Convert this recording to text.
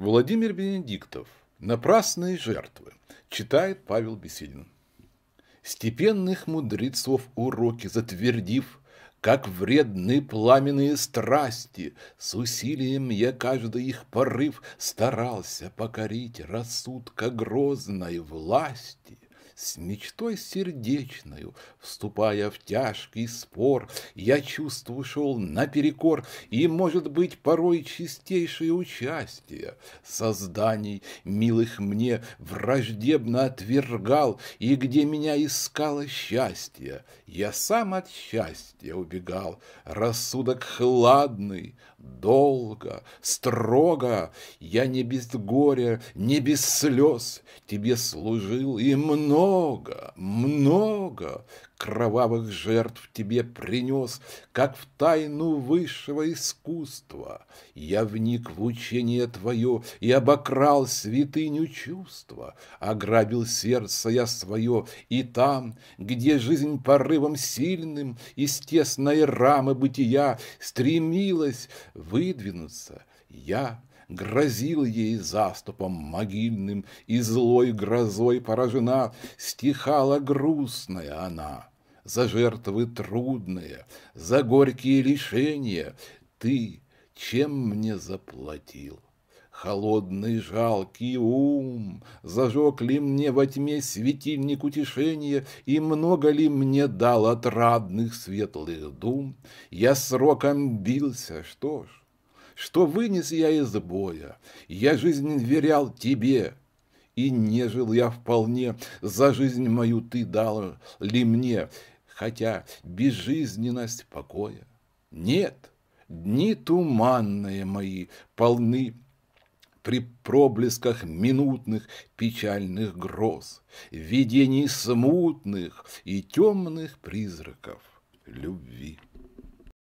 Владимир Бенедиктов. Напрасные жертвы. Читает Павел Беседин. Степенных мудрецов уроки затвердив, Как вредны пламенные страсти, С усилием я каждый их порыв Старался покорить рассудка грозной власти с мечтой сердечною, вступая в тяжкий спор, я чувству шел наперекор, и, может быть, порой чистейшее участие созданий милых мне враждебно отвергал, и где меня искало счастье, я сам от счастья убегал, рассудок хладный, долго, строго, я не без горя, не без слез тебе служил и много много, много кровавых жертв тебе принес, как в тайну высшего искусства. Я вник в учение твое и обокрал святыню чувства, ограбил сердце я свое, и там, где жизнь порывом сильным из тесной рамы бытия стремилась выдвинуться, я грозил ей заступом могильным, и злой грозой поражена, стихала грустная она. За жертвы трудные, за горькие лишения ты чем мне заплатил? Холодный жалкий ум, зажег ли мне во тьме светильник утешения, и много ли мне дал отрадных светлых дум? Я сроком бился, что ж, что вынес я из боя, я жизнь верял тебе, и не жил я вполне, за жизнь мою ты дала ли мне, хотя безжизненность покоя. Нет, дни туманные мои, полны при проблесках минутных печальных гроз, видений смутных и темных призраков любви.